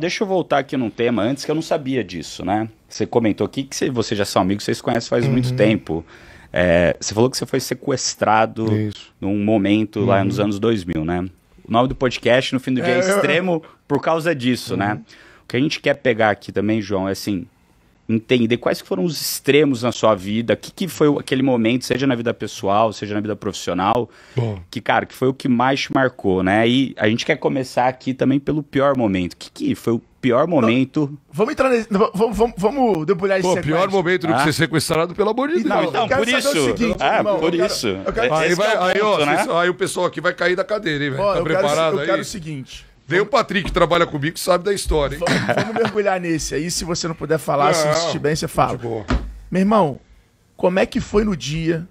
Deixa eu voltar aqui num tema antes que eu não sabia disso, né? Você comentou aqui que você já é são amigos, vocês conhecem faz uhum. muito tempo. É, você falou que você foi sequestrado Isso. num momento uhum. lá nos anos 2000, né? O nome do podcast no fim do dia é, é Extremo eu... por causa disso, né? uhum. né? O que a gente quer pegar aqui também, João, é assim, entender quais foram os extremos na sua vida, o que, que foi aquele momento, seja na vida pessoal, seja na vida profissional, Bom. que, cara, que foi o que mais te marcou, né? E a gente quer começar aqui também pelo pior momento. O que, que foi o pior momento. Não, vamos entrar nesse. Vamos, vamos, vamos debulhar esse Pô, pior momento do ah. que ser sequestrado, pelo amor de então, Deus. Não, então, por isso. ah, por isso. Né? Aí, o pessoal aqui vai cair da cadeira, hein, velho? Tá eu preparado quero, aí? Eu quero o seguinte. Vem o Patrick que trabalha comigo sabe da história, hein? Vamos, vamos mergulhar nesse aí. Se você não puder falar, não, se não assistir bem, você fala. Meu irmão, como é que foi no dia?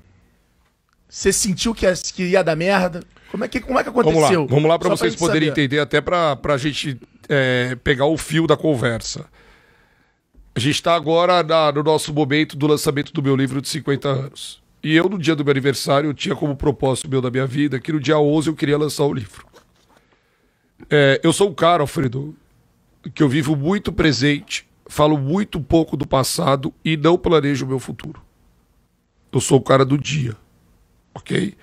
Você sentiu que, ia dar merda? Como é que, como é que aconteceu? Vamos lá, vamos lá para vocês poderem saber. entender, até para a gente é, pegar o fio da conversa. A gente está agora na, no nosso momento do lançamento do meu livro de 50 anos. E eu, no dia do meu aniversário, eu tinha como propósito meu da minha vida que no dia 11 eu queria lançar o livro. É, eu sou um cara, Alfredo, que eu vivo muito presente, falo muito pouco do passado e não planejo o meu futuro. Eu sou o cara do dia, ok?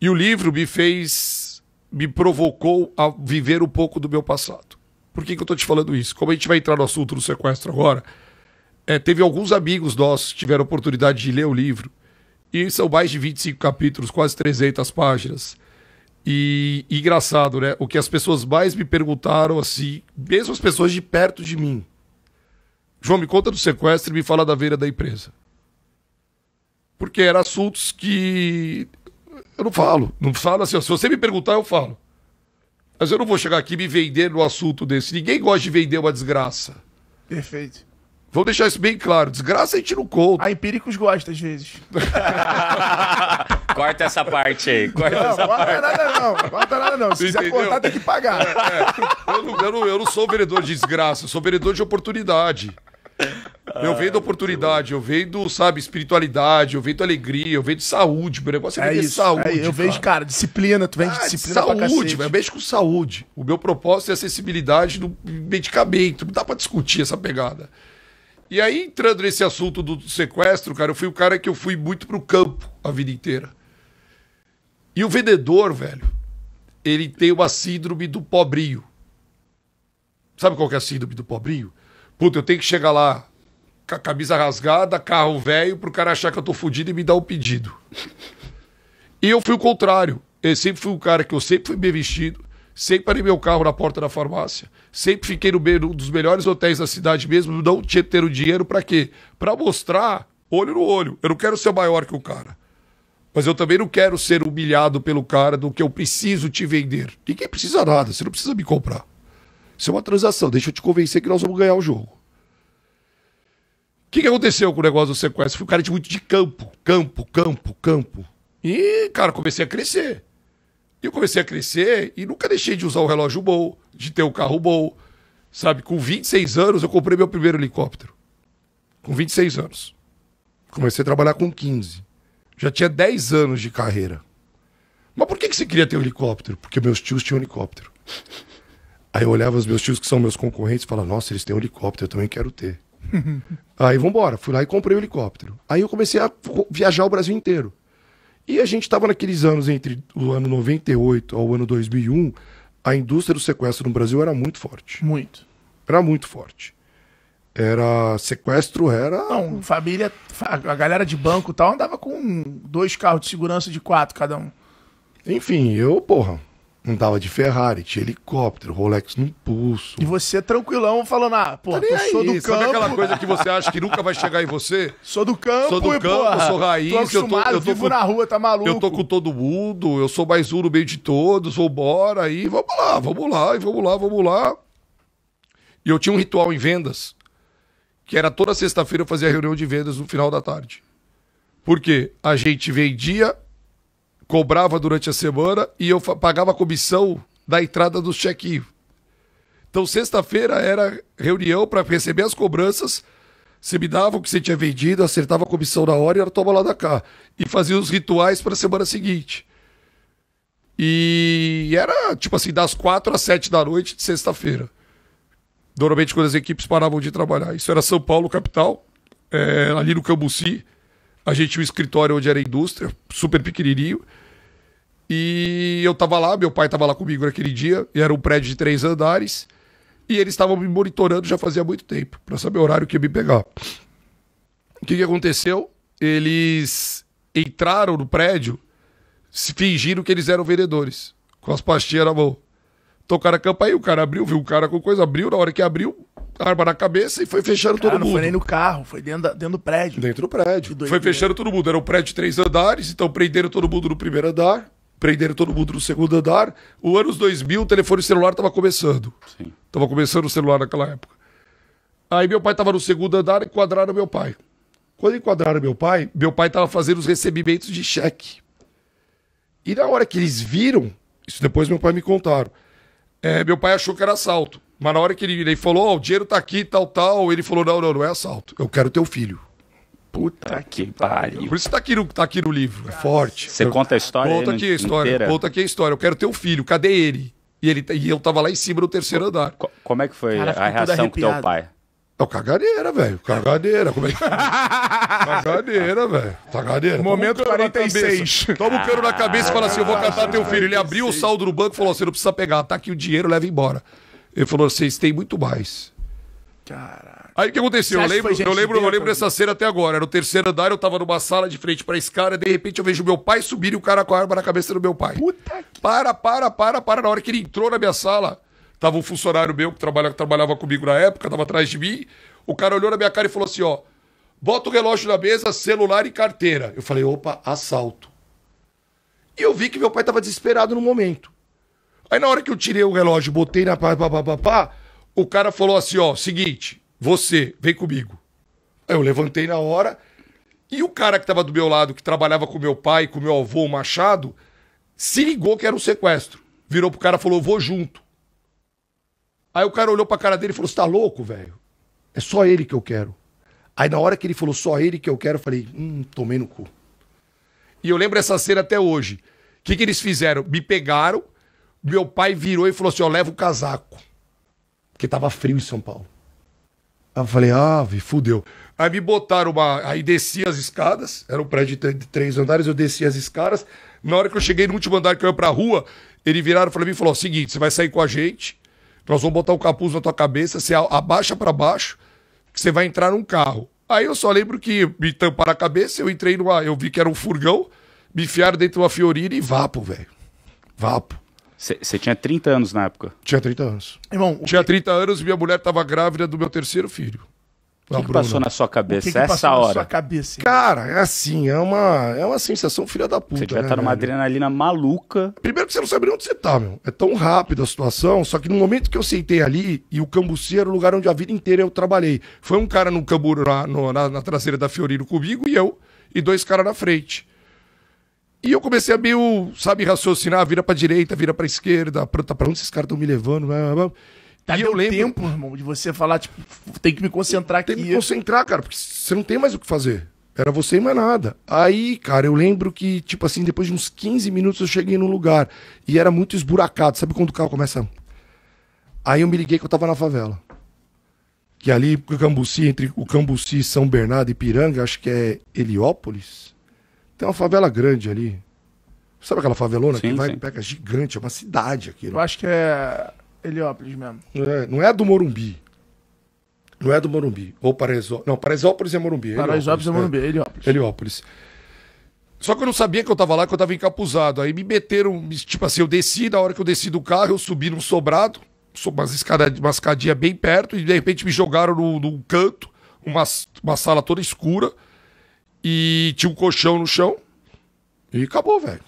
E o livro me fez, me provocou a viver um pouco do meu passado. Por que, que eu estou te falando isso? Como a gente vai entrar no assunto do sequestro agora, é, teve alguns amigos nossos que tiveram a oportunidade de ler o livro, e são mais de 25 capítulos, quase 300 páginas. E, engraçado, né? O que as pessoas mais me perguntaram, assim, mesmo as pessoas de perto de mim. João, me conta do sequestro e me fala da veira da empresa. Porque eram assuntos que eu não falo. Não falo assim, ó, se você me perguntar, eu falo. Mas eu não vou chegar aqui me vender no assunto desse. Ninguém gosta de vender uma desgraça. Perfeito. vou deixar isso bem claro. Desgraça a gente não conta. A Empíricos gosta, às vezes. Corta essa parte aí. Corta não, essa corta parte. nada não. Corta nada não. Se quiser cortar, tem que pagar. É, é. Eu, não, eu, não, eu não sou vereador de desgraça, eu sou vereador de oportunidade. Eu venho da oportunidade, eu venho do, sabe, espiritualidade, eu venho da alegria, eu venho de saúde. Meu negócio é, é isso, saúde. É, eu vejo, cara, disciplina, tu vem de ah, disciplina Saúde, eu mexo com saúde. O meu propósito é acessibilidade do medicamento. Não dá pra discutir essa pegada. E aí, entrando nesse assunto do sequestro, cara, eu fui o cara que eu fui muito pro campo a vida inteira. E o vendedor, velho, ele tem uma síndrome do pobrinho. Sabe qual que é a síndrome do pobrinho? Puta, eu tenho que chegar lá com a camisa rasgada, carro velho, pro cara achar que eu tô fudido e me dar um pedido. E eu fui o contrário. Eu sempre fui um cara que eu sempre fui bem vestido, sempre parei meu carro na porta da farmácia, sempre fiquei no meio dos melhores hotéis da cidade mesmo, não tinha ter o dinheiro para quê? Para mostrar olho no olho. Eu não quero ser maior que o cara. Mas eu também não quero ser humilhado pelo cara do que eu preciso te vender. Ninguém precisa nada, você não precisa me comprar. Isso é uma transação, deixa eu te convencer que nós vamos ganhar o jogo. O que, que aconteceu com o negócio do sequestro? Fui um cara de muito de campo, campo, campo, campo. E, cara, comecei a crescer. E eu comecei a crescer e nunca deixei de usar o relógio bom, de ter um carro bom. Sabe, com 26 anos eu comprei meu primeiro helicóptero. Com 26 anos. Comecei a trabalhar com 15. Já tinha 10 anos de carreira. Mas por que, que você queria ter um helicóptero? Porque meus tios tinham um helicóptero. Aí eu olhava os meus tios, que são meus concorrentes, e falava, nossa, eles têm um helicóptero, eu também quero ter. Aí vambora, fui lá e comprei o um helicóptero. Aí eu comecei a viajar o Brasil inteiro. E a gente estava naqueles anos entre o ano 98 ao ano 2001, a indústria do sequestro no Brasil era muito forte. Muito. Era muito forte. Era sequestro, era. Não, família, a galera de banco e tal andava com dois carros de segurança de quatro cada um. Enfim, eu, porra, andava de Ferrari, tinha helicóptero, Rolex no pulso. E você tranquilão falando, ah, porra tá eu sou do campo. Sabe aquela coisa que você acha que nunca vai chegar em você? Sou do campo, sou do e, campo, porra, sou raiz, eu tô, eu tô com, na rua, tá maluco. Eu tô com todo mundo, eu sou mais um no meio de todos, vambora aí, vamos lá, vamos lá, vamos lá, vamos lá. E eu tinha um ritual em vendas que era toda sexta-feira eu fazia reunião de vendas no final da tarde. Porque a gente vendia, cobrava durante a semana e eu pagava a comissão da entrada do check-in. Então, sexta-feira era reunião para receber as cobranças. Você me dava o que você tinha vendido, acertava a comissão na hora e era toma lá da cá. E fazia os rituais para a semana seguinte. E era, tipo assim, das quatro às sete da noite de sexta-feira. Normalmente, quando as equipes paravam de trabalhar. Isso era São Paulo, capital, é, ali no Cambuci. A gente tinha um escritório onde era indústria, super pequenininho. E eu tava lá, meu pai tava lá comigo naquele dia, e era um prédio de três andares. E eles estavam me monitorando já fazia muito tempo, para saber o horário que ia me pegar. O que, que aconteceu? Eles entraram no prédio, fingiram que eles eram vendedores, com as pastinhas na mão. Então o cara acampou o cara abriu, viu o cara com coisa, abriu, na hora que abriu, arma na cabeça e foi fechando cara, todo mundo. Não foi nem no carro, foi dentro, dentro do prédio. Dentro do prédio. Foi fechando todo mundo. Era um prédio de três andares, então prenderam todo mundo no primeiro andar, prenderam todo mundo no segundo andar. O anos 2000, o telefone celular tava começando. Sim. Tava começando o celular naquela época. Aí meu pai tava no segundo andar, e enquadraram meu pai. Quando enquadraram meu pai, meu pai tava fazendo os recebimentos de cheque. E na hora que eles viram, isso depois meu pai me contaram, é, meu pai achou que era assalto. Mas na hora que ele, ele falou, ó, oh, o dinheiro tá aqui, tal, tal, ele falou, não, não, não é assalto. Eu quero teu filho. Puta tá que pariu. Por isso tá aqui no, tá aqui no livro, é forte. Você eu, conta a história Conta aqui a história, inteira. conta aqui a história. Eu quero teu filho, cadê ele? E, ele, e eu tava lá em cima no terceiro andar. Como é que foi Cara, a reação com teu pai? É o cagadeira, velho. Cagadeira. Como é que é? Cagadeira, velho. Cagadeira. Momento 46. Toma um cano na cabeça e fala assim: eu vou catar teu filho. Ele abriu o saldo do banco e falou assim: não precisa pegar, tá aqui o dinheiro, leva embora. Ele falou: vocês têm muito mais. Caraca. Aí o que aconteceu? Eu lembro, eu lembro, eu lembro dessa cena até agora. Era o terceiro andar, eu tava numa sala de frente pra escada, de repente eu vejo meu pai subir e o cara com a arma na cabeça do meu pai. Puta que... Para, para, para, para. Na hora que ele entrou na minha sala. Tava um funcionário meu que trabalhava comigo na época, tava atrás de mim. O cara olhou na minha cara e falou assim: ó, bota o relógio na mesa, celular e carteira. Eu falei: opa, assalto. E eu vi que meu pai tava desesperado no momento. Aí na hora que eu tirei o relógio, botei na pá, pá, pá, pá, pá o cara falou assim: ó, seguinte, você, vem comigo. Aí eu levantei na hora. E o cara que tava do meu lado, que trabalhava com meu pai, com meu avô, o Machado, se ligou que era um sequestro. Virou pro cara e falou: vou junto. Aí o cara olhou pra cara dele e falou: Você tá louco, velho? É só ele que eu quero. Aí na hora que ele falou só ele que eu quero, eu falei: Hum, tomei no cu. E eu lembro essa cena até hoje. O que, que eles fizeram? Me pegaram, meu pai virou e falou assim: Ó, leva o casaco. Porque tava frio em São Paulo. Aí eu falei: Ah, fudeu. Aí me botaram uma. Aí desci as escadas, era um prédio de três andares, eu desci as escadas. Na hora que eu cheguei no último andar que eu ia pra rua, ele viraram pra mim e falou: Seguinte, você vai sair com a gente nós vamos botar um capuz na tua cabeça, você abaixa para baixo, que você vai entrar num carro. Aí eu só lembro que me tamparam a cabeça, eu entrei numa. Eu vi que era um furgão, me enfiaram dentro de uma fiorina e vapo, velho. Vapo. Você tinha 30 anos na época? Tinha 30 anos. Irmão, tinha 30 anos, minha mulher estava grávida do meu terceiro filho. O que, que passou na sua cabeça que que essa hora? Cabeça, cara, é assim, é uma, é uma sensação filha da puta. Você devia né, numa velho? adrenalina maluca. Primeiro que você não sabe onde você tá, meu. É tão rápida a situação, só que no momento que eu sentei ali, e o Cambuci era o lugar onde a vida inteira eu trabalhei. Foi um cara no camburo na, no, na, na traseira da Fiorino comigo e eu, e dois caras na frente. E eu comecei a meio, sabe, raciocinar, vira pra direita, vira pra esquerda, pra, tá pra onde esses caras estão me levando, blá, blá, blá. Tá e eu lembro... tempo, irmão, de você falar, tipo, tem que me concentrar tem aqui. Tem que me concentrar, cara, porque você não tem mais o que fazer. Era você e mais nada. Aí, cara, eu lembro que, tipo assim, depois de uns 15 minutos eu cheguei num lugar e era muito esburacado. Sabe quando o carro começa? Aí eu me liguei que eu tava na favela. Que é ali, o Cambuci, entre o Cambuci, São Bernardo e Piranga, acho que é Heliópolis. Tem uma favela grande ali. Sabe aquela favelona sim, que vai e pega gigante, é uma cidade aquilo. Eu acho que é Heliópolis mesmo. Não é, não é do Morumbi. Não é do Morumbi. Ou Paraisópolis. Não, Paraisópolis é Morumbi. Paraisópolis é, é. Morumbi, né? Heliópolis. Heliópolis. Só que eu não sabia que eu tava lá, que eu tava encapuzado. Aí me meteram, tipo assim, eu desci, na hora que eu desci do carro, eu subi num sobrado, umas escadinhas escadinha bem perto, e de repente me jogaram num, num canto, uma, uma sala toda escura, e tinha um colchão no chão, e acabou, velho.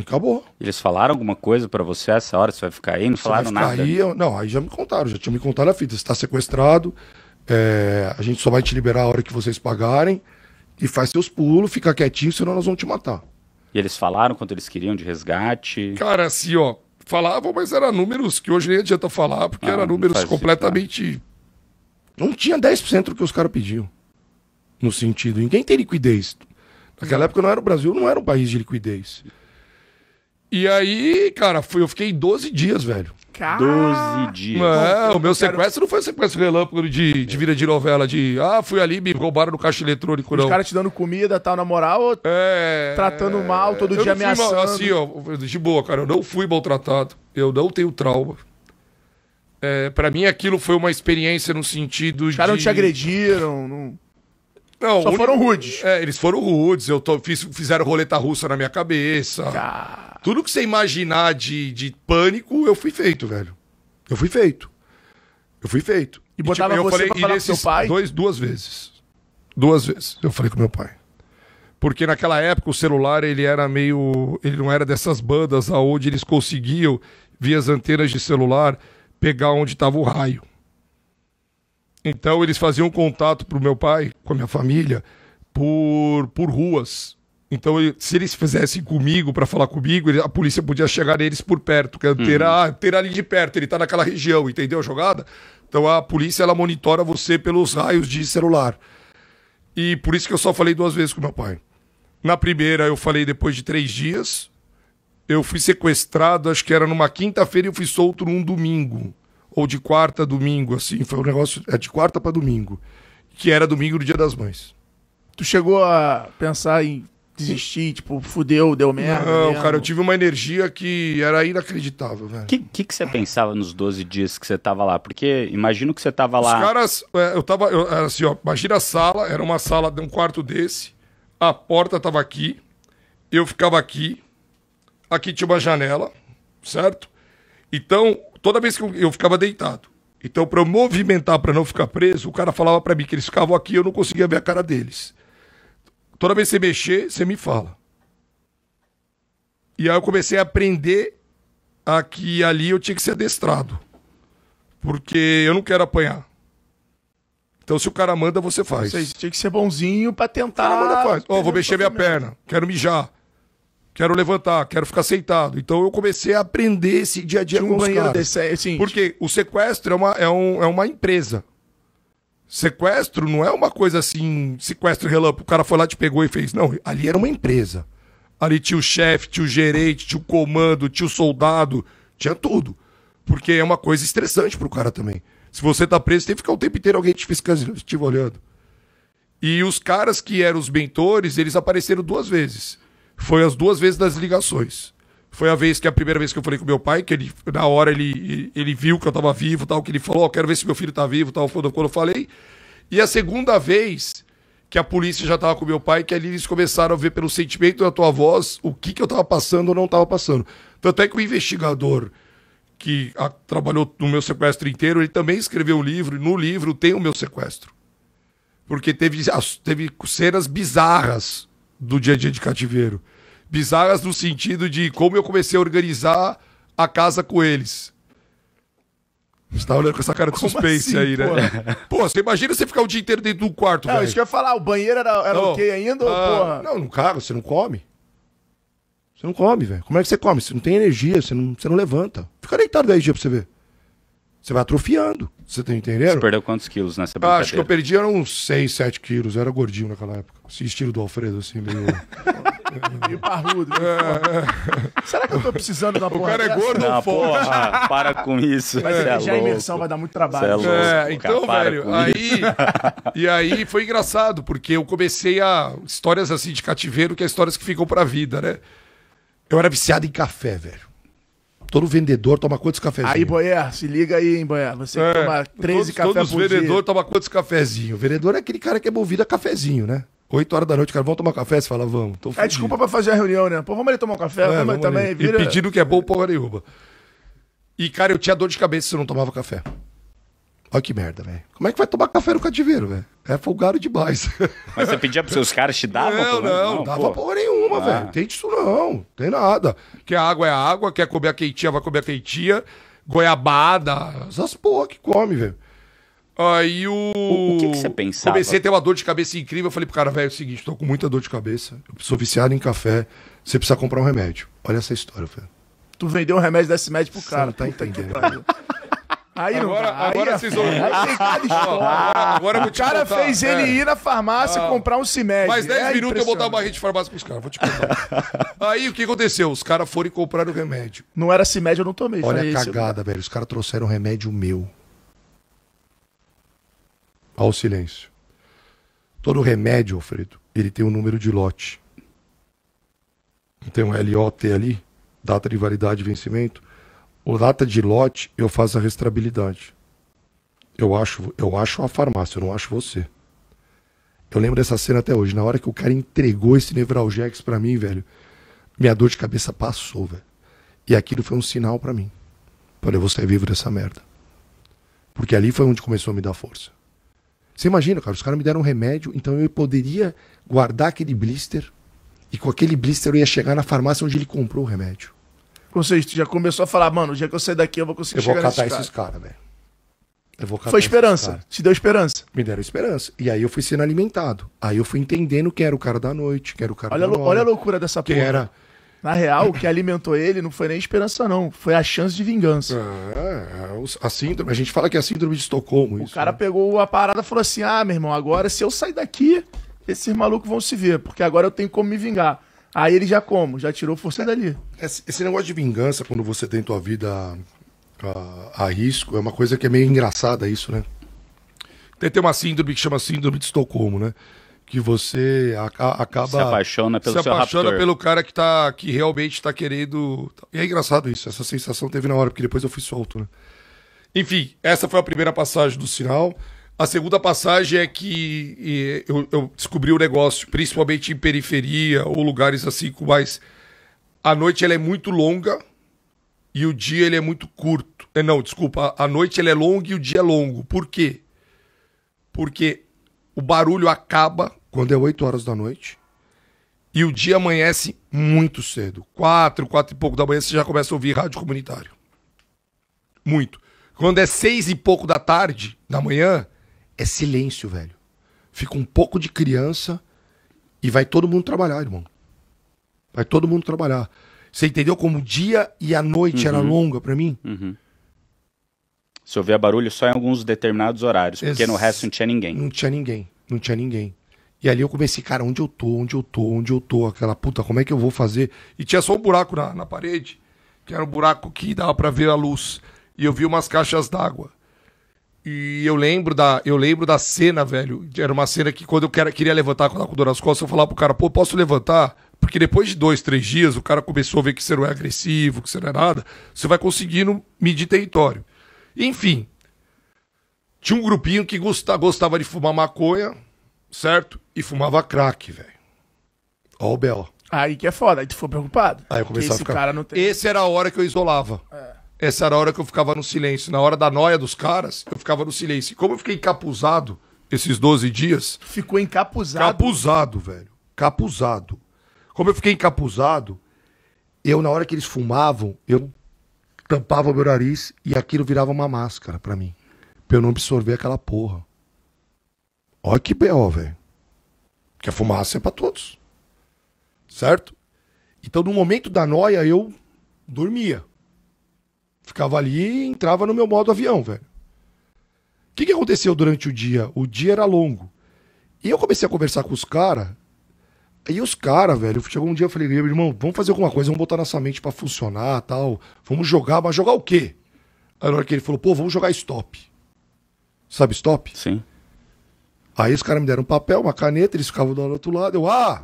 Acabou. Eles falaram alguma coisa para você essa hora? Você vai ficar aí? Não você falaram nada? Aí, eu... não, aí já me contaram, já tinha me contado a fita. Você está sequestrado, é... a gente só vai te liberar a hora que vocês pagarem e faz seus pulos, fica quietinho, senão nós vamos te matar. E eles falaram quanto eles queriam de resgate? Cara, assim, ó, falavam, mas eram números que hoje nem adianta falar, porque ah, eram números completamente. Não tinha 10% do que os caras pediam. No sentido, ninguém tem liquidez. Naquela época não era o Brasil, não era um país de liquidez. E aí, cara, fui, eu fiquei 12 dias, velho. 12 dias. É, não, o meu sequestro não foi um sequestro relâmpago de, de vida de novela, de ah, fui ali, me roubaram no caixa eletrônico, não. Os caras te dando comida, tal, na moral, ou é, tratando mal, todo eu dia não ameaçando. Mal, assim, ó, de boa, cara, eu não fui maltratado, eu não tenho trauma. É, para mim aquilo foi uma experiência no sentido de... Os caras não te agrediram, não... Não, Só foram rudes. É, eles foram rudes, eu tô, fiz, fizeram roleta russa na minha cabeça. Cara... Tudo que você imaginar de, de pânico, eu fui feito, velho. Eu fui feito. Eu fui feito. E, e botava tipo, eu falei, pra falar seu pai? Dois, duas vezes. Duas vezes eu falei com meu pai. Porque naquela época o celular ele era meio. ele não era dessas bandas aonde eles conseguiam, via as antenas de celular, pegar onde estava o raio. Então eles faziam contato pro meu pai, com a minha família, por, por ruas. Então, se eles fizessem comigo para falar comigo, a polícia podia chegar neles por perto, que é uhum. ter, ter ali de perto, ele tá naquela região, entendeu a jogada? Então a polícia ela monitora você pelos raios de celular. E por isso que eu só falei duas vezes com meu pai. Na primeira eu falei depois de três dias. Eu fui sequestrado, acho que era numa quinta-feira e eu fui solto num domingo. Ou de quarta a domingo, assim. Foi um negócio. É de quarta para domingo. Que era domingo do Dia das Mães. Tu chegou a pensar em desistir, tipo, fudeu, deu merda. Não, mesmo. Né? cara, eu tive uma energia que era inacreditável, velho. O que, que, que, você pensava nos 12 dias que você tava lá? Porque imagino que você tava lá. Os caras, é, eu tava. Eu, assim, ó, imagina a sala, era uma sala de um quarto desse, a porta tava aqui, eu ficava aqui, aqui tinha uma janela, certo? Então, toda vez que eu, eu ficava deitado. Então, para eu movimentar, para não ficar preso, o cara falava para mim que eles ficavam aqui e eu não conseguia ver a cara deles. Toda vez que você mexer, você me fala. E aí eu comecei a aprender a que ali eu tinha que ser adestrado. Porque eu não quero apanhar. Então se o cara manda, você faz. Você tinha que ser bonzinho pra tentar. O cara manda, faz. Ó, oh, vou mexer minha perna, quero mijar quero levantar, quero ficar aceitado. Então eu comecei a aprender esse dia a dia Tinha com um os caras. Desse, assim, Porque o sequestro é uma, é, um, é uma empresa. Sequestro não é uma coisa assim, sequestro relâmpago. O cara foi lá, te pegou e fez. Não, ali era uma empresa. Ali tinha o chefe, tinha o gerente, tinha o comando, tinha o soldado, tinha tudo. Porque é uma coisa estressante pro cara também. Se você tá preso, tem que ficar o tempo inteiro alguém te fiscalizando, te olhando. E os caras que eram os mentores, eles apareceram duas vezes. Foi as duas vezes das ligações. Foi a vez que a primeira vez que eu falei com meu pai, que ele, na hora ele, ele viu que eu estava vivo, tal, que ele falou, oh, quero ver se meu filho está vivo, tal, quando, quando eu falei. E a segunda vez que a polícia já estava com meu pai, que ali eles começaram a ver pelo sentimento da tua voz o que, que eu estava passando ou não estava passando. Tanto é que o investigador que a, trabalhou no meu sequestro inteiro, ele também escreveu um livro, e no livro tem o meu sequestro. Porque teve, teve cenas bizarras do dia a dia de cativeiro bizarras no sentido de como eu comecei a organizar a casa com eles. Você tá olhando com essa cara de suspense assim, aí, né? Pô, você imagina você ficar o dia inteiro dentro do quarto, Não, isso que eu ia falar, o banheiro era, era ok ainda, ah, porra? Não, no carro, você não come. Você não come, velho. Como é que você come? Você não tem energia, você não, você não levanta. Fica deitado 10 dias pra você ver. Você vai atrofiando, você tá entendendo? Você perdeu quantos quilos nessa brincadeira? Ah, acho que eu perdi uns 6, 7 quilos, eu era gordinho naquela época. Esse estilo do Alfredo, assim, meio. meio parrudo. Né? É, Será que eu tô precisando da porra? O cara é gordo ou forte? Porra, para com isso. é. é já a imersão vai dar muito trabalho. É, né? louco, é, então, cara, velho, aí. e aí foi engraçado, porque eu comecei a. Histórias assim de cativeiro, que é histórias que ficam pra vida, né? Eu era viciado em café, velho. Todo vendedor toma quantos cafezinhos? Aí, boia, se liga aí, hein, boia, Você é, toma 13 todos, cafés por dia. Todo vendedor toma quantos cafezinhos? O vendedor é aquele cara que é movido a cafezinho, né? 8 horas da noite, cara, vamos tomar café? Você fala, vamos. é desculpa pra fazer a reunião, né? Pô, vamos ali tomar um café, é, vamos, também. Ali. Vira... E pedindo que é bom porra nenhuma. E, cara, eu tinha dor de cabeça se eu não tomava café. Olha que merda, velho. Como é que vai tomar café no cativeiro, velho? É folgado demais. Mas você pedia pros seus caras, te davam? Não, não, não, dava porra nenhuma, ah. velho. Não tem disso não, tem nada. Quer água é água, quer comer a quentinha, vai comer a quentinha. Goiabada, essas porra que come, velho. Aí o. O, o que, que, você pensava? Comecei a ter uma dor de cabeça incrível. Eu falei pro cara, velho, é o seguinte, tô com muita dor de cabeça. Eu sou viciado em café. Você precisa comprar um remédio. Olha essa história, velho. Tu vendeu um remédio desse médico pro você cara. Não tá entendendo. Aí agora, não agora aí vocês vão. Agora, agora eu vou te O cara contar. fez ele é. ir na farmácia ah. comprar um CIMED. Mais 10 é minutos eu vou dar uma rede de farmácia pros caras. Vou te contar. aí o que aconteceu? Os caras foram e compraram o remédio. Não era CIMED, eu não tomei. Olha a cagada, velho. Os caras trouxeram um remédio meu ao silêncio. Todo remédio, Alfredo, ele tem um número de lote. Tem um LOT ali, data de validade e vencimento. O data de lote, eu faço a restabilidade. Eu acho, eu acho a farmácia, eu não acho você. Eu lembro dessa cena até hoje. Na hora que o cara entregou esse Nevralgex para mim, velho, minha dor de cabeça passou, velho. E aquilo foi um sinal para mim. Falei, eu vou sair vivo dessa merda. Porque ali foi onde começou a me dar força. Você imagina, cara, os caras me deram um remédio, então eu poderia guardar aquele blister e com aquele blister eu ia chegar na farmácia onde ele comprou o remédio. Ou seja, já começou a falar, mano, o dia que eu sair daqui eu vou conseguir chegar eu vou catar esses caras, cara, velho. Eu vou catar Foi esperança. Te deu esperança. Me deram esperança. E aí eu fui sendo alimentado. Aí eu fui entendendo quem era o cara da noite, quem era o cara olha da noite. Olha a loucura dessa porra. Quem era na real, o que alimentou ele não foi nem esperança, não. Foi a chance de vingança. Ah, é, é, a síndrome. A gente fala que é a síndrome de Estocolmo. O isso, cara né? pegou a parada e falou assim: ah, meu irmão, agora se eu sair daqui, esses malucos vão se ver, porque agora eu tenho como me vingar. Aí ele já como? Já tirou força é, dali. Esse negócio de vingança, quando você tem tua vida a, a risco, é uma coisa que é meio engraçada isso, né? Tem, tem uma síndrome que chama síndrome de Estocolmo, né? que você acaba se apaixona pelo se apaixona raptor. pelo cara que tá que realmente está querendo e é engraçado isso essa sensação teve na hora porque depois eu fui solto né enfim essa foi a primeira passagem do sinal a segunda passagem é que eu, eu descobri o um negócio principalmente em periferia ou lugares assim com mais a noite ela é muito longa e o dia ele é muito curto é não desculpa a noite ela é longa e o dia é longo por quê porque o barulho acaba quando é 8 horas da noite. E o dia amanhece muito cedo. Quatro, quatro e pouco da manhã você já começa a ouvir rádio comunitário. Muito. Quando é seis e pouco da tarde, da manhã, é silêncio, velho. Fica um pouco de criança e vai todo mundo trabalhar, irmão. Vai todo mundo trabalhar. Você entendeu como o dia e a noite uhum. era longa para mim? Uhum. Se ouvia barulho só em alguns determinados horários, Ex porque no resto não tinha ninguém. Não tinha ninguém, não tinha ninguém. E ali eu comecei, cara, onde eu tô, onde eu tô, onde eu tô, aquela puta, como é que eu vou fazer? E tinha só um buraco na, na parede, que era um buraco que dava para ver a luz. E eu vi umas caixas d'água. E eu lembro da, eu lembro da cena, velho. Era uma cena que quando eu queria, queria levantar com a dor nas costas, eu falava pro cara, pô, posso levantar? Porque depois de dois, três dias, o cara começou a ver que você não é agressivo, que você não é nada. Você vai conseguindo medir território. Enfim. Tinha um grupinho que gostava de fumar maconha certo? E fumava crack, velho. Ó o B.O. Aí que é foda, aí tu ficou preocupado. Aí eu comecei a esse ficar... cara não tem... Esse era a hora que eu isolava. É. Essa era a hora que eu ficava no silêncio. Na hora da noia dos caras, eu ficava no silêncio. E como eu fiquei encapuzado esses 12 dias... Ficou encapuzado? Capuzado, velho. Capuzado. Como eu fiquei encapuzado, eu, na hora que eles fumavam, eu tampava meu nariz e aquilo virava uma máscara para mim. Pra eu não absorver aquela porra. Olha que B.O., velho. Porque a fumaça é pra todos. Certo? Então, no momento da noia, eu dormia. Ficava ali e entrava no meu modo avião, velho. O que, que aconteceu durante o dia? O dia era longo. E eu comecei a conversar com os caras. Aí os caras, velho, chegou um dia eu falei, irmão, vamos fazer alguma coisa, vamos botar nossa mente para funcionar tal. Vamos jogar, mas jogar o quê? Aí na hora que ele falou, pô, vamos jogar stop. Sabe stop? Sim. Aí os caras me deram um papel, uma caneta, eles ficavam do outro lado. Eu, ah!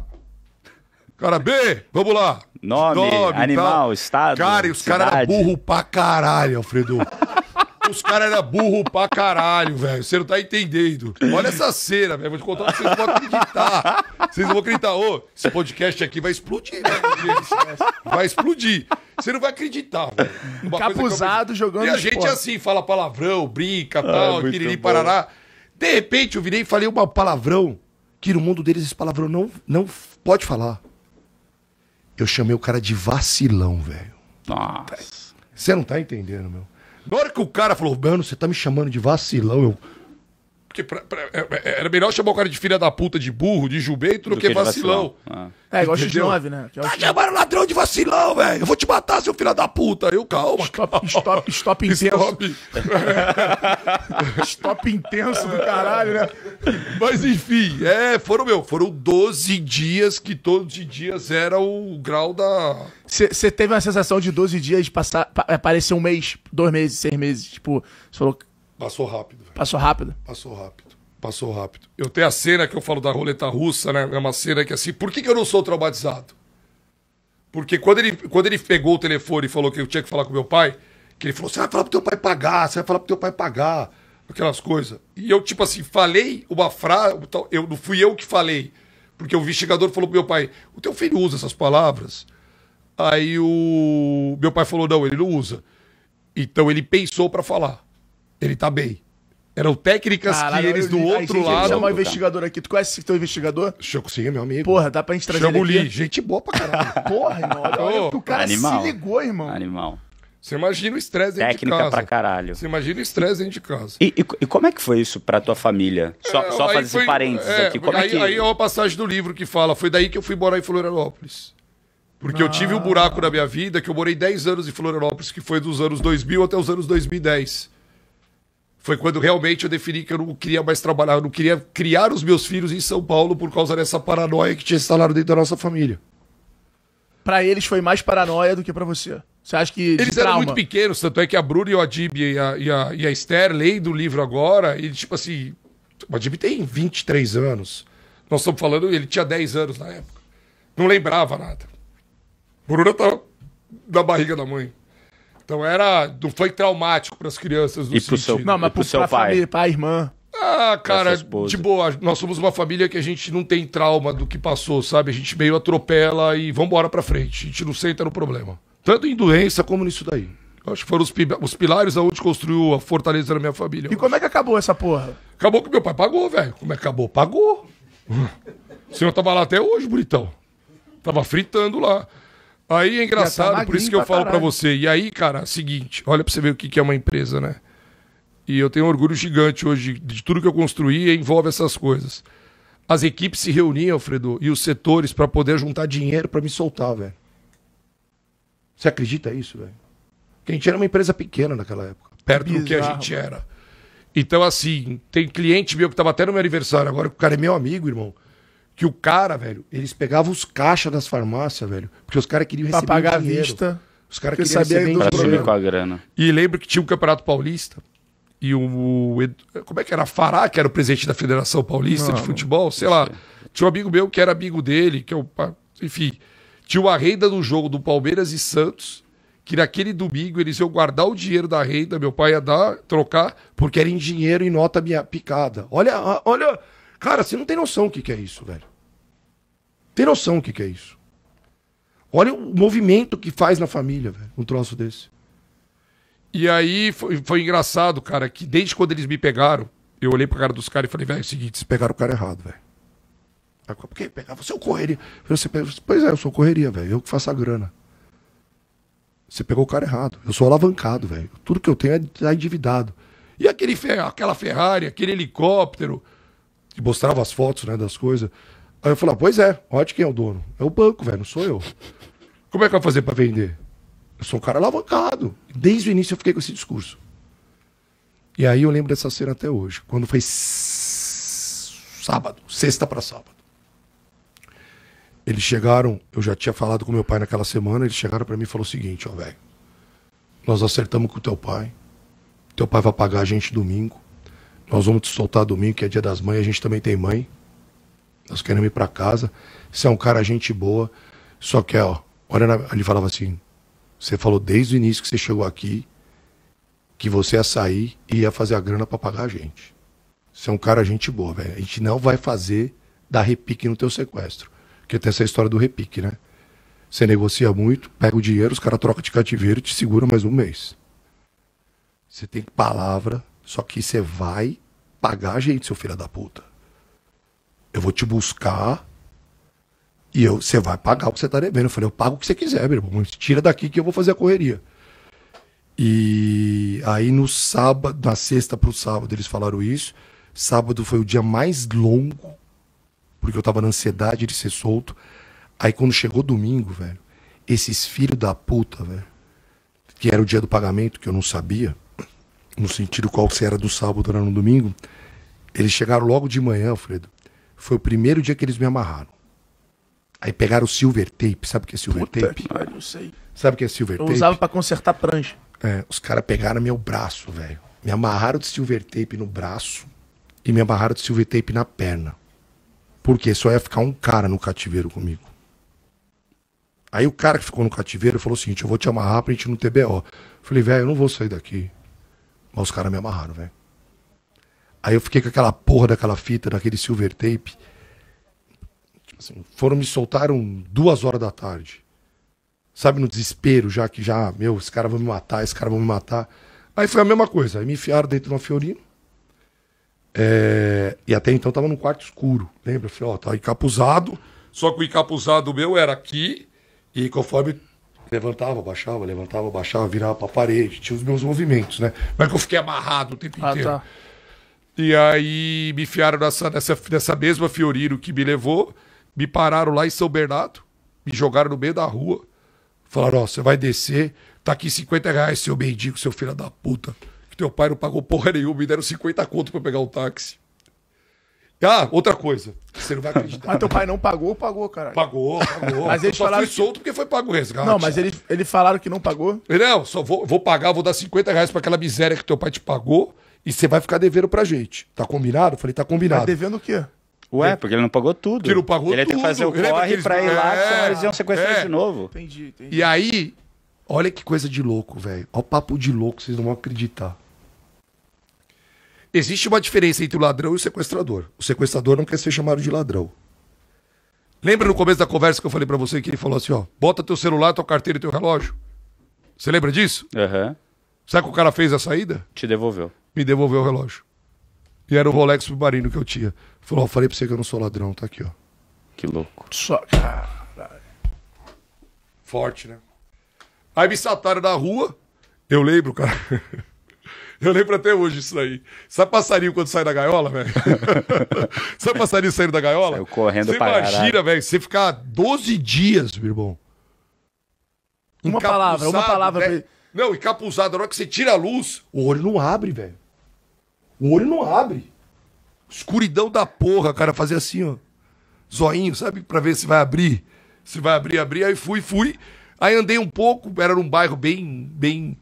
Cara B, vamos lá. Nome, Nome animal, tá? estado. Cara, e os caras eram burro pra caralho, Alfredo. os caras eram burro pra caralho, velho. Você não tá entendendo. Olha essa cena, velho. Vou te contar vocês não vão acreditar. Vocês não vão acreditar. Ô, esse podcast aqui vai explodir, velho. Vai explodir. Você não vai acreditar, velho. Capuzado coisa... jogando. E a gente porra. É assim, fala palavrão, brinca, ah, tal, piriri, parará. Bom. De repente eu virei e falei uma palavrão que no mundo deles esse palavrão não, não pode falar. Eu chamei o cara de vacilão, velho. Nossa. Você não tá entendendo, meu. Na hora que o cara falou, mano, você tá me chamando de vacilão, eu. Porque pra, pra, é, é, era melhor chamar o cara de filha da puta de burro, de jumento, do, do que, que vacilão. vacilão. Ah. É, igual X9, né? Que é tá ladrão de vacilão, velho. Eu vou te matar, seu filho da puta. Eu, calma. Stop, calma. stop, stop intenso. Stop. stop intenso do caralho, né? Mas enfim, é, foram, meu, foram 12 dias que todos os dias era o grau da. Você teve uma sensação de 12 dias de passar, aparecer é, um mês, dois meses, seis meses. Tipo, você falou Passou rápido. Véio. Passou rápido? Passou rápido. Passou rápido. Eu tenho tá. a cena que eu falo da roleta russa, né? É uma cena que assim, por que, que eu não sou traumatizado? Porque quando ele, quando ele pegou o telefone e falou que eu tinha que falar com meu pai, que ele falou, você vai falar pro teu pai pagar, você vai falar pro teu pai pagar, aquelas coisas. E eu, tipo assim, falei uma frase, eu, não fui eu que falei, porque o investigador falou pro meu pai, o teu filho usa essas palavras? Aí o meu pai falou, não, ele não usa. Então ele pensou para falar. Ele tá bem. Eram técnicas Caralho, que eles do outro gente, lado. Chama o investigador aqui. Tu conhece esse teu investigador? Chico Siga, meu amigo. Porra, dá pra gente trazer Chama ele. Aqui? gente boa pra caralho. Porra, irmão. Olha, olha, o cara Animal. se ligou, irmão. Animal. Você imagina o estresse dentro de casa. Técnica pra caralho. Você imagina o estresse dentro de casa. E, e, e, como é que foi isso pra tua família? Só, é, só fazer foi, esse parênteses é, aqui. Como é aí, é que... aí é uma passagem do livro que fala, foi daí que eu fui morar em Florianópolis. Porque ah. eu tive um ah. buraco na minha vida, que eu morei 10 anos em Florianópolis, que foi dos anos 2000 até os anos 2010. Foi quando realmente eu defini que eu não queria mais trabalhar, eu não queria criar os meus filhos em São Paulo por causa dessa paranoia que tinha instalado dentro da nossa família. Para eles foi mais paranoia do que para você. Você acha que. Eles trauma? eram muito pequenos, tanto é que a Bruna e o Adib e a, e a, e a Esther leem do livro agora, e tipo assim. O Adib tem 23 anos. Nós estamos falando, ele tinha 10 anos na época. Não lembrava nada. Bruna tá na barriga da mãe. Então era, não foi traumático para as crianças do e pro seu, Não, mas pro, pro seu pra pai, família, pra irmã. Ah, cara, de boa. Nós somos uma família que a gente não tem trauma do que passou, sabe? A gente meio atropela e vambora pra frente. A gente não senta no problema. Tanto em doença como nisso daí. acho que foram os, os pilares aonde construiu a fortaleza da minha família. E acho. como é que acabou essa porra? Acabou que meu pai pagou, velho. Como é que acabou? Pagou. O senhor tava lá até hoje, bonitão. Tava fritando lá. Aí é tá engraçado, tá por isso que eu falo para você. E aí, cara, seguinte, olha para você ver o que é uma empresa, né? E eu tenho um orgulho gigante hoje de tudo que eu construí e envolve essas coisas. As equipes se reuniam, Alfredo, e os setores para poder juntar dinheiro para me soltar, velho. Você acredita isso, velho? Porque a gente era uma empresa pequena naquela época, perto Bizarro, do que a gente era. Então, assim, tem cliente meu que estava até no meu aniversário, agora o cara é meu amigo, irmão que o cara, velho, eles pegavam os caixas das farmácias, velho. Porque os caras queriam pra pagar dinheiro. vista. Os caras queriam receber do pra com a grana. E lembro que tinha o um Campeonato Paulista. E o. Como é que era? Fará, que era o presidente da Federação Paulista Não, de Futebol, sei lá. Tinha um amigo meu que era amigo dele, que é o. Enfim. Tinha uma renda do jogo do Palmeiras e Santos que naquele domingo eles iam guardar o dinheiro da renda, meu pai ia dar, trocar, porque era em dinheiro e nota minha picada. Olha, olha Cara, você não tem noção o que, que é isso, velho. Tem noção o que, que é isso. Olha o movimento que faz na família, velho, um troço desse. E aí foi, foi engraçado, cara, que desde quando eles me pegaram, eu olhei pra cara dos caras e falei, velho, é o seguinte, vocês pegaram o cara errado, velho. Por que pegar? Você é o correria. Você, pois é, eu sou correria, velho. Eu que faço a grana. Você pegou o cara errado. Eu sou alavancado, velho. Tudo que eu tenho é tá endividado. E aquele, aquela Ferrari, aquele helicóptero, que mostrava as fotos, né, das coisas. Aí eu falava, ah, pois é, olha quem é o dono. É o banco, velho, não sou eu. Como é que vou fazer para vender? Eu sou um cara alavancado. Desde o início eu fiquei com esse discurso. E aí eu lembro dessa cena até hoje, quando foi sábado, sexta para sábado. Eles chegaram, eu já tinha falado com meu pai naquela semana, eles chegaram para mim e falaram o seguinte, ó, velho. Nós acertamos com o teu pai. Teu pai vai pagar a gente domingo. Nós vamos te soltar domingo, que é dia das mães, a gente também tem mãe. Nós queremos ir para casa. Você é um cara, gente boa. Só que, ó, olha, ele falava assim: você falou desde o início que você chegou aqui que você ia sair e ia fazer a grana para pagar a gente. Você é um cara, gente boa, velho. A gente não vai fazer dar repique no teu sequestro. Porque tem essa história do repique, né? Você negocia muito, pega o dinheiro, os caras trocam de cativeiro e te segura mais um mês. Você tem palavra só que você vai pagar a gente, seu filho da puta. Eu vou te buscar e eu, você vai pagar o que você tá devendo. Eu falei, eu pago o que você quiser, meu irmão. Tira daqui que eu vou fazer a correria. E aí no sábado, na sexta pro sábado, eles falaram isso. Sábado foi o dia mais longo, porque eu tava na ansiedade de ser solto. Aí quando chegou domingo, velho, esses filhos da puta, velho, que era o dia do pagamento, que eu não sabia, no sentido qual se era do sábado, era no domingo, eles chegaram logo de manhã, Alfredo. Foi o primeiro dia que eles me amarraram. Aí pegaram o silver tape. Sabe o que é silver Puta tape? não sei. Sabe o que é silver Eu tape? Eu usava pra consertar prancha. É, os caras pegaram meu braço, velho. Me amarraram de silver tape no braço e me amarraram de silver tape na perna. Porque só ia ficar um cara no cativeiro comigo. Aí o cara que ficou no cativeiro falou o seguinte: eu vou te amarrar pra gente ir no TBO. Eu falei, velho, eu não vou sair daqui. Mas os caras me amarraram, velho. Aí eu fiquei com aquela porra daquela fita, daquele silver tape. Assim, foram me soltaram duas horas da tarde. Sabe, no desespero, já que já, meu, esse cara vai me matar, esse cara vai me matar. Aí foi a mesma coisa. Aí me enfiaram dentro de uma Fiorino. É... E até então tava num quarto escuro. Lembra? Eu falei, ó, tava tá encapuzado. Só que o encapuzado meu era aqui. E conforme Levantava, baixava, levantava, baixava, virava pra parede. Tinha os meus movimentos, né? Como é que eu fiquei amarrado o tempo ah, inteiro. Tá. E aí me enfiaram nessa, nessa, nessa mesma Fiorino que me levou, me pararam lá em São Bernardo, me jogaram no meio da rua. Falaram, ó, oh, você vai descer, tá aqui 50 reais, seu mendigo, seu filho da puta. Que teu pai não pagou porra nenhuma, me deram 50 conto pra pegar um táxi. Ah, outra coisa. Você não vai acreditar. Mas teu pai não pagou ou pagou, cara? Pagou, pagou. mas eles eu só falaram fui que... solto porque foi pago o resgate. Não, mas eles ele falaram que não pagou. Não, só vou, vou pagar, vou dar 50 reais pra aquela miséria que teu pai te pagou e você vai ficar devendo pra gente. Tá combinado? falei, tá combinado. Tá devendo o quê? Ué, é. porque ele não pagou tudo. Que não pagou ele tudo. Ele ia ter que fazer o corre eles... pra ir lá, é, senão eles iam sequestrar é. de novo. Entendi, entendi. E aí, olha que coisa de louco, velho. Olha o papo de louco, vocês não vão acreditar. Existe uma diferença entre o ladrão e o sequestrador. O sequestrador não quer ser chamado de ladrão. Lembra no começo da conversa que eu falei para você que ele falou assim, ó, bota teu celular, tua carteira e teu relógio? Você lembra disso? Aham. Uhum. Sabe o que o cara fez a saída? Te devolveu. Me devolveu o relógio. E era o Rolex submarino que eu tinha. Falou, ó, falei pra você que eu não sou ladrão, tá aqui, ó. Que louco. Só, caralho. Forte, né? Aí me sataram na rua, eu lembro, cara. Eu lembro até hoje isso aí. Sabe passarinho quando sai da gaiola, velho? Sabe passarinho saindo da gaiola? Saiu correndo você pra imagina, velho, você ficar 12 dias, meu irmão. Uma palavra, uma palavra. É, não, e capuzado, na hora que você tira a luz, o olho não abre, velho. O olho não abre. Escuridão da porra, cara, fazer assim, ó. Zoinho, sabe? Pra ver se vai abrir. Se vai abrir, abrir. Aí fui, fui. Aí andei um pouco, era num bairro bem, bem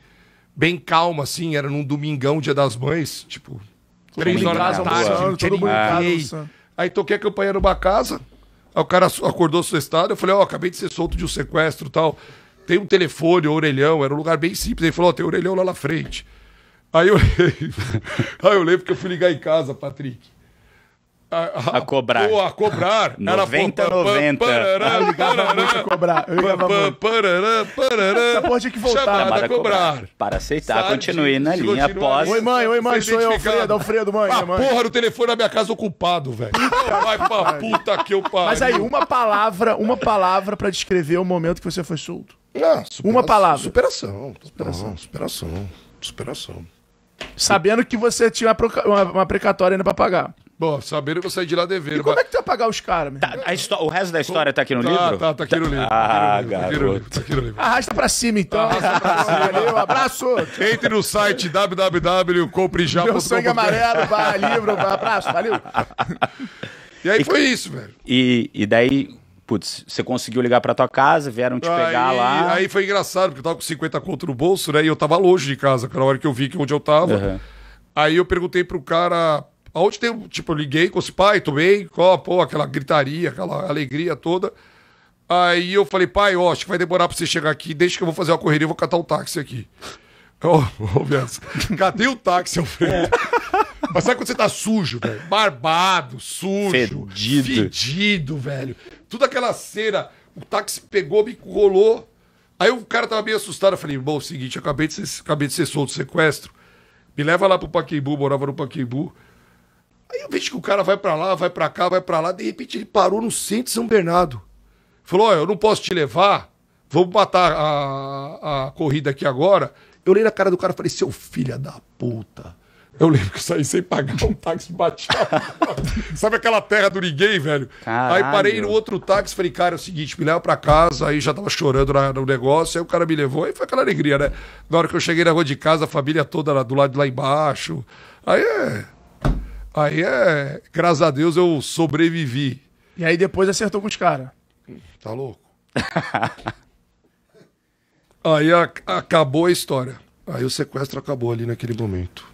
bem calma, assim, era num domingão, dia das mães, tipo, três horas casa, né? da tarde, não tinha ninguém. Ah. Tá aí toquei a campanha numa casa, aí o cara acordou assustado, eu falei, ó, oh, acabei de ser solto de um sequestro e tal. Tem um telefone, um orelhão, era um lugar bem simples. Ele falou, ó, oh, tem um orelhão lá na frente. Aí eu, aí eu lembro que eu fui ligar em casa, Patrick a, a, cobrar. a cobrar. 90, era, 90. eu ah, ligava muito a cobrar. Eu ligava muito. Parará, parará. Essa porra tinha que voltar. Chamada né? a cobrar. Para aceitar, Sabe, continue na linha após... Oi, mãe, oi, mãe, sou eu, Alfredo, Alfredo, mãe. A mãe. porra do telefone na é minha casa ocupado, velho. Vai pra puta que eu pariu. Mas aí, uma palavra, uma palavra pra descrever o momento que você foi solto. Não, ah, uma palavra. Superação, superação, superação, superação. Sabendo que você tinha uma, proca- uma, uma precatória ainda pra pagar. Bom, sabendo que eu saí de lá dever. E como é que tu vai pagar os caras, meu? Tá, a histó- o resto da história tá aqui no tá, livro? Tá, tá aqui no livro. Ah, tá aqui no ah, livro, Tá aqui no livro. Tá aqui no livro. Arrasta pra cima, então. pra cima. Valeu, abraço. Entre no site Meu sangue amarelo, vai, livro, vai, abraço, valeu. E aí foi isso, velho. E, e daí Putz, você conseguiu ligar pra tua casa, vieram te aí, pegar lá. Aí foi engraçado, porque eu tava com 50 conto no bolso, né? E eu tava longe de casa, na hora que eu vi que onde eu tava. Uhum. Aí eu perguntei pro cara, aonde tem. Tipo, eu liguei com esse pai, tomei, ó, pô, aquela gritaria, aquela alegria toda. Aí eu falei, pai, ó, acho que vai demorar pra você chegar aqui, deixa que eu vou fazer uma correria, eu vou catar um táxi aqui. Ô, oh, cadê o táxi, Alfredo? É. Mas sabe quando você tá sujo, velho? Barbado, sujo, fedido, fedido velho. Tudo aquela cera o táxi pegou, me rolou. Aí o cara tava meio assustado. Eu falei, bom, é o seguinte, acabei de ser, acabei de ser solto do sequestro. Me leva lá pro Paquimbu, morava no Paquimbu. Aí eu vejo que o cara vai para lá, vai para cá, vai para lá. De repente ele parou no centro de São Bernardo. Falou, olha, eu não posso te levar. Vamos matar a, a corrida aqui agora. Eu olhei na cara do cara e falei, seu filho da puta. Eu lembro que eu saí sem pagar um táxi batido. Sabe aquela terra do ninguém, velho? Caralho. Aí parei no outro táxi, falei, cara, é o seguinte, me leva pra casa, aí já tava chorando na, no negócio, aí o cara me levou, aí foi aquela alegria, né? Na hora que eu cheguei na rua de casa, a família toda lá, do lado de lá embaixo. Aí é. Aí é. Graças a Deus eu sobrevivi. E aí depois acertou com os caras. Tá louco? aí a, acabou a história. Aí o sequestro acabou ali naquele momento.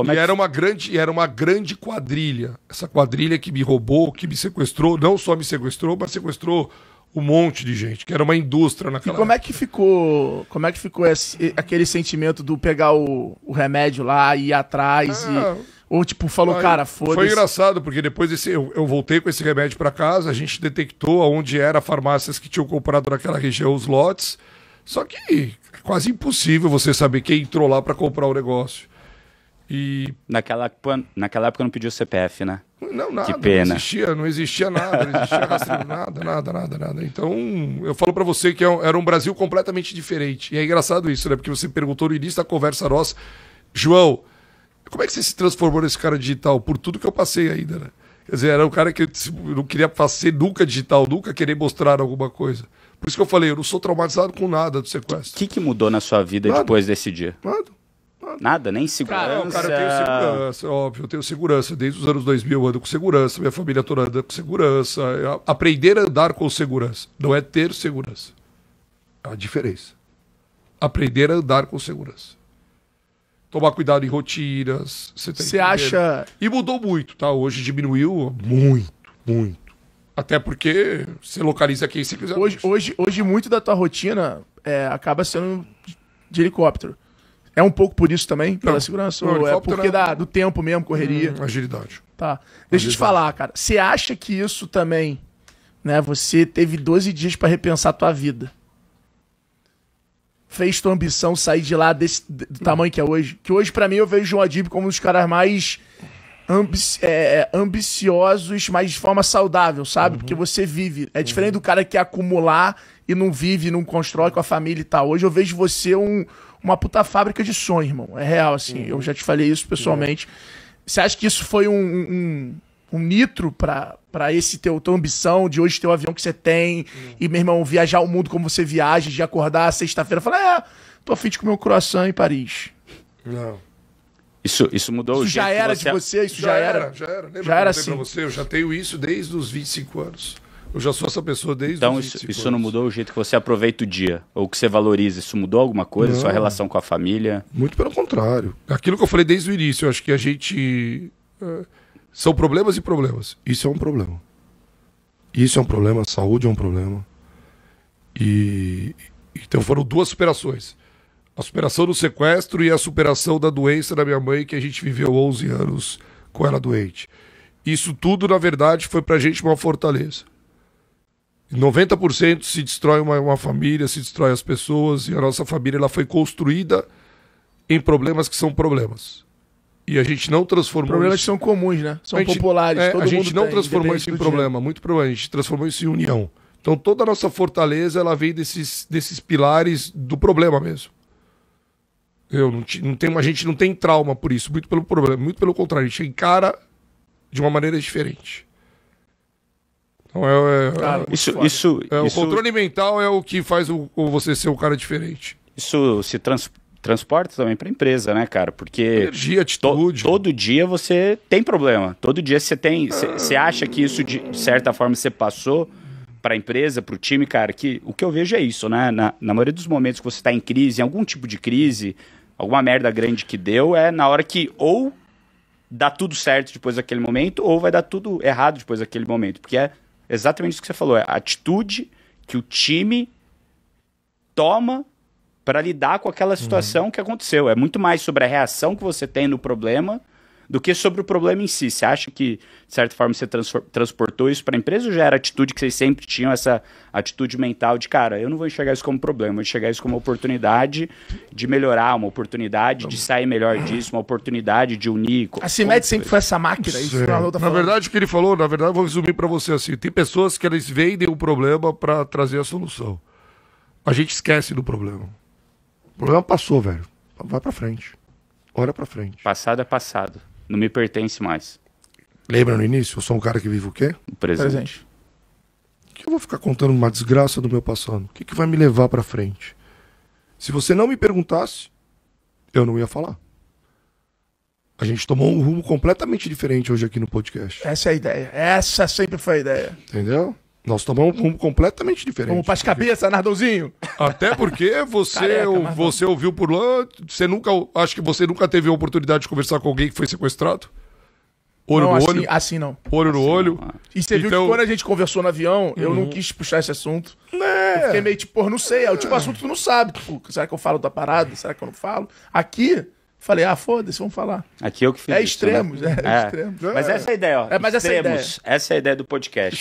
Como é e é que... era, uma grande, era uma grande quadrilha. Essa quadrilha que me roubou, que me sequestrou, não só me sequestrou, mas sequestrou um monte de gente, que era uma indústria naquela. E como é época. é que ficou, como é que ficou esse, aquele sentimento do pegar o, o remédio lá e ir atrás é, e, ah, ou tipo falou, aí, cara, foda-se. Foi engraçado porque depois desse, eu, eu voltei com esse remédio para casa, a gente detectou aonde era farmácias que tinham comprado naquela região os lotes. Só que é quase impossível você saber quem entrou lá para comprar o negócio. E... Naquela, naquela época não pediu CPF, né? Não, nada. Que pena. Não existia, não existia nada, não existia rastreio, nada, nada, nada, nada. Então, eu falo para você que é era um Brasil completamente diferente. E é engraçado isso, né? Porque você perguntou no início da conversa nossa, João, como é que você se transformou nesse cara digital? Por tudo que eu passei ainda, né? Quer dizer, era um cara que não queria ser nunca digital, nunca querer mostrar alguma coisa. Por isso que eu falei, eu não sou traumatizado com nada do sequestro. O que, que, mudou na sua vida nada, depois desse dia? Nada. Nada, nem segurança. Cara, cara, eu tenho segurança, óbvio, eu tenho segurança. Desde os anos 2000 eu ando com segurança, minha família toda anda com segurança. É, aprender a andar com segurança, não é ter segurança. É a diferença. Aprender a andar com segurança. Tomar cuidado em rotinas. Você tá acha. E mudou muito, tá? Hoje diminuiu muito, muito. Até porque você localiza quem você quiser. Hoje, hoje, hoje muito da tua rotina é, acaba sendo de helicóptero. É um pouco por isso também, pela não, segurança? Não, ou é porque era... É da, do tempo mesmo, correria? Hum, agilidade. Tá. Deixa agilidade. eu te falar, cara. Você acha que isso também, né? Você teve 12 dias para repensar a tua vida. Fez tua ambição sair de lá desse, do tamanho que é hoje? Que hoje, para mim, eu vejo o Adib como um dos caras mais ambici é, é, ambiciosos, mas de forma saudável, sabe? Uhum. Porque você vive. É uhum. diferente uhum. do cara que é acumular e não vive, não constrói com a família e tal. Hoje eu vejo você um uma puta fábrica de sonho, irmão. É real, assim. Uhum. Eu já te falei isso pessoalmente. Uhum. Você acha que isso foi um, um, um nitro para esse teu tua ambição de hoje ter o avião que você tem uhum. e, meu irmão, viajar o mundo como você viaja, de acordar sexta-feira e falar, é, tô afim de comer um croissant em Paris. Não. Isso, isso mudou isso o já era você... de você, isso já, já era, era, Já era, Lembra já era assim. Você? Eu já tenho isso desde os 25 anos. Eu já sou essa pessoa desde Então, isso, isso não mudou o jeito que você aproveita o dia? Ou que você valoriza? Isso mudou alguma coisa? Não, sua relação com a família? Muito pelo contrário. Aquilo que eu falei desde o início, eu acho que a gente. É, são problemas e problemas. Isso é um problema. Isso é um problema, saúde é um problema. E. Então foram duas superações. A superação do sequestro e a superação da doença da minha mãe, que a gente viveu 11 anos com ela doente. Isso tudo, na verdade, foi pra gente uma fortaleza. 90% se destrói uma, uma, família, se destrói as pessoas, e a nossa família ela foi construída em problemas que são problemas. E a gente não transformou Problemas isso... que são comuns, né? São gente, populares, é, A gente não tem, transformou isso em problema, muito problema, a gente transformou isso em união. Então toda a nossa fortaleza ela vem desses, desses pilares do problema mesmo. Eu não, não tem, a gente não tem trauma por isso, muito pelo problema, muito pelo contrário, a gente encara de uma maneira diferente. Então é, é, é isso, isso, é, isso, o controle mental é o que faz o, você ser um cara diferente. Isso se trans, transporta também para a empresa, né, cara? Porque energia, atitude. To, todo dia você tem problema. Todo dia você tem, você ah... acha que isso de, de certa forma você passou para a empresa, para o time, cara. Que o que eu vejo é isso, né? Na, na maioria dos momentos que você está em crise, em algum tipo de crise, alguma merda grande que deu, é na hora que ou dá tudo certo depois daquele momento ou vai dar tudo errado depois daquele momento, porque é exatamente isso que você falou, é a atitude que o time toma para lidar com aquela situação uhum. que aconteceu. É muito mais sobre a reação que você tem no problema do que sobre o problema em si. Você acha que, de certa forma, você transportou isso para a empresa ou já era atitude que vocês sempre tinham essa atitude mental de, cara, eu não vou enxergar isso como problema, vou enxergar isso como uma oportunidade de melhorar, uma oportunidade de sair melhor disso, uma oportunidade de unir. A CIMED sempre foi essa máquina. Isso é. tá na verdade, o que ele falou, na verdade, vou resumir para você assim: tem pessoas que eles vendem o problema para trazer a solução. A gente esquece do problema. O problema passou, velho. Vai para frente. Olha para frente. Passado é passado não me pertence mais. Lembra no início? Eu sou um cara que vive o quê? O presente. presente. Que eu vou ficar contando uma desgraça do meu passado? O que, que vai me levar para frente? Se você não me perguntasse, eu não ia falar. A gente tomou um rumo completamente diferente hoje aqui no podcast. Essa é a ideia. Essa sempre foi a ideia. Entendeu? Nós tomamos um rumo completamente diferente. Vamos de cabeças, Nardãozinho! Até porque você, Careca, você ouviu por lá, você nunca. Acho que você nunca teve a oportunidade de conversar com alguém que foi sequestrado. Olho não, no assim, olho. Assim não. Olho assim no olho. Não. E você então... viu que então- quando a gente conversou no avião, uhum. eu não uhum. quis puxar esse assunto. É. Eu fiquei meio tipo, não sei. É o tipo de assunto que tu não sabe. Tipo, será que eu falo da parada? Será que eu não falo? Aqui, Falei, ah, foda-se, vamos falar. Aqui eu que fiz. É isso, né? extremos, né? é, é, extremos. Mas essa é a ideia, ó. É, mas extremos, essa é a ideia. Essa é a ideia do podcast.